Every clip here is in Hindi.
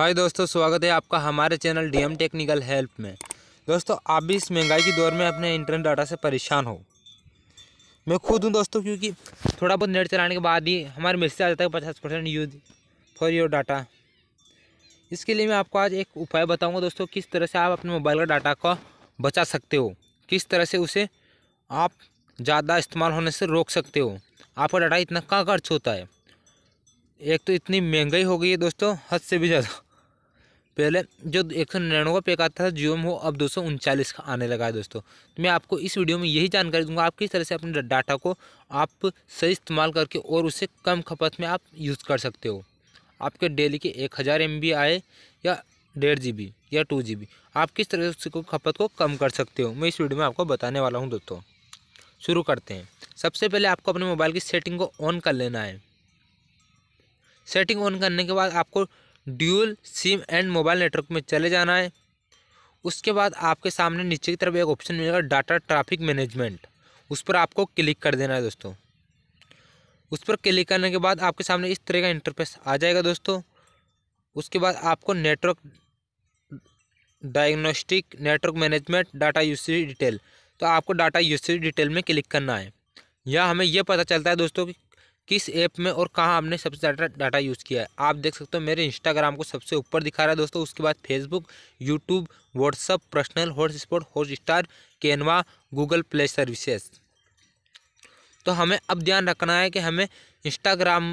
हाय दोस्तों स्वागत है आपका हमारे चैनल डीएम टेक्निकल हेल्प में दोस्तों आप भी इस महंगाई के दौर में अपने इंटरनेट डाटा से परेशान हो मैं खुद हूँ दोस्तों क्योंकि थोड़ा बहुत नेट चलाने के बाद ही हमारे मिर्च आ जाता है पचास percent use for your data इसके लिए मैं आपको आज एक उपाय बताऊँगा दोस्तों किस तरह से आप अपने मोबाइल का डाटा को बचा सकते हो किस तरह से उसे आप ज़्यादा इस्तेमाल होने से रोक सकते हो आपका डाटा इतना कहाँ खर्च होता है एक तो इतनी महंगाई हो गई है दोस्तों हद से भी ज़्यादा पहले जो एक सौ निन्यानवे पे का आता था जियो में वो अब दो सौ उनचालीस का आने लगा है दोस्तों तो मैं आपको इस वीडियो में यही जानकारी दूंगा आप किस तरह से अपने डाटा को आप सही इस्तेमाल करके और उसे कम खपत में आप यूज़ कर सकते हो आपके डेली के एक हज़ार एम बी आए या डेढ़ जी बी या टू जी बी आप किस तरह से खपत को कम कर सकते हो मैं इस वीडियो में आपको बताने वाला हूँ दोस्तों शुरू करते हैं सबसे पहले आपको अपने मोबाइल की सेटिंग को ऑन कर लेना है सेटिंग ऑन करने के बाद आपको dual sim and mobile network में चले जाना है उसके बाद आपके सामने नीचे की तरफ एक ऑप्शन मिलेगा डाटा ट्रैफिक मैनेजमेंट उस पर आपको क्लिक कर देना है दोस्तों उस पर क्लिक करने के बाद आपके सामने इस तरह का इंटरफेस आ जाएगा दोस्तों उसके बाद आपको network diagnostic network management data usage detail तो आपको डाटा यूसेज डिटेल में क्लिक करना है यह हमें यह पता चलता है दोस्तों कि किस ऐप में और कहाँ हमने सबसे ज़्यादा डाटा यूज़ किया है आप देख सकते हो मेरे इंस्टाग्राम को सबसे ऊपर दिखा रहा है दोस्तों उसके बाद Facebook YouTube WhatsApp personal hotspot Hotstar Canva Google Play services तो हमें अब ध्यान रखना है कि हमें इंस्टाग्राम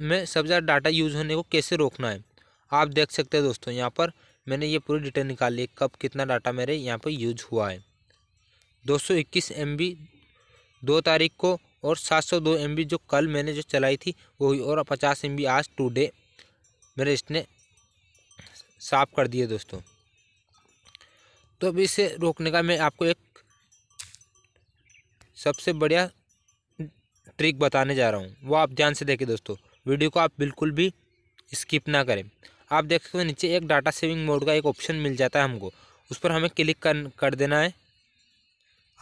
में सबसे ज़्यादा डाटा यूज़ होने को कैसे रोकना है आप देख सकते हो दोस्तों यहाँ पर मैंने ये पूरी डिटेल निकाल ली कब कितना डाटा मेरे यहाँ पर यूज हुआ है दो सौ इक्कीस एम बी दो तारीख को और 702 एमबी जो कल मैंने जो चलाई थी वो हुई और 50 एम आज टुडे मेरे इसने साफ कर दिए दोस्तों तो अब इसे रोकने का मैं आपको एक सबसे बढ़िया ट्रिक बताने जा रहा हूँ वो आप ध्यान से देखें दोस्तों वीडियो को आप बिल्कुल भी स्किप ना करें आप देख सकते हो नीचे एक डाटा सेविंग मोड का एक ऑप्शन मिल जाता है हमको उस पर हमें क्लिक कर कर देना है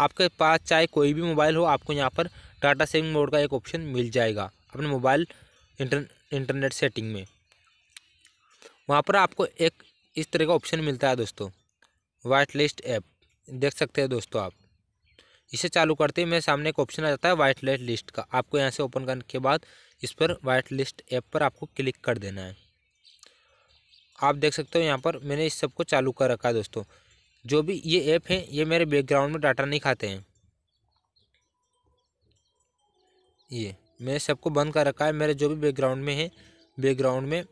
आपके पास चाहे कोई भी मोबाइल हो आपको यहाँ पर डाटा सेविंग मोड का एक ऑप्शन मिल जाएगा अपने मोबाइल इंटर इंटरनेट सेटिंग में वहाँ पर आपको एक इस तरह का ऑप्शन मिलता है दोस्तों वाइट लिस्ट ऐप देख सकते हैं दोस्तों आप इसे चालू करते ही मेरे सामने एक ऑप्शन आ जाता है वाइट लिस्ट लिस्ट का आपको यहाँ से ओपन करने के बाद इस पर वाइट लिस्ट ऐप पर आपको क्लिक कर देना है आप देख सकते हो यहाँ पर मैंने इस सब को चालू कर रखा है दोस्तों जो भी ये ऐप है ये मेरे बैकग्राउंड में डाटा नहीं खाते हैं ये मैंने सबको बंद कर रखा है मेरे जो भी बैकग्राउंड में है बैकग्राउंड में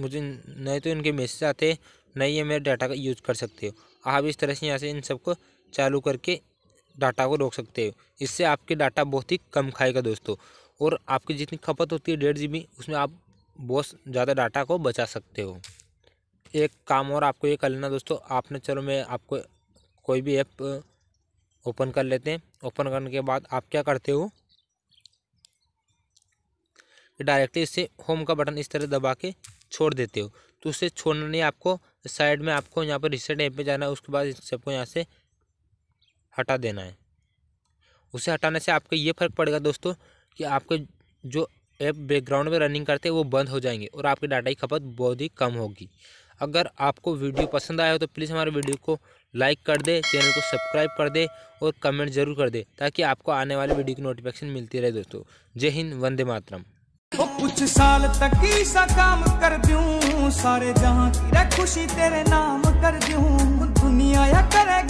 मुझे नहीं तो इनके मैसेज आते हैं नहीं ये मेरे डाटा का यूज़ कर सकते हो आप इस तरह से यहाँ से इन सबको चालू करके डाटा को रोक सकते हो इससे आपके डाटा बहुत ही कम खाएगा दोस्तों और आपकी जितनी खपत होती है डेढ़ जी उसमें आप बहुत ज़्यादा डाटा को बचा सकते हो एक काम और आपको ये कर लेना दोस्तों आपने चलो मैं आपको कोई भी ऐप ओपन कर लेते हैं ओपन करने के बाद आप क्या करते हो डायरेक्टली इससे होम का बटन इस तरह दबा के छोड़ देते हो तो उसे छोड़ना नहीं आपको साइड में आपको यहाँ पर रिसेट ऐप पे जाना है उसके बाद सबको यहाँ से हटा देना है उसे हटाने से आपको ये फ़र्क पड़ेगा दोस्तों कि आपके जो ऐप बैकग्राउंड में रनिंग करते हैं वो बंद हो जाएंगे और आपकी डाटा की खपत बहुत ही कम होगी अगर आपको वीडियो पसंद आया हो तो प्लीज़ हमारे वीडियो को लाइक कर दे चैनल को सब्सक्राइब कर दे और कमेंट ज़रूर कर दे ताकि आपको आने वाले वीडियो की नोटिफिकेशन मिलती रहे दोस्तों जय हिंद वंदे मातरम वो तो कुछ साल तक ही सा काम कर दूं सारे जहां की खुशी तेरे नाम कर दूं दुनिया या करे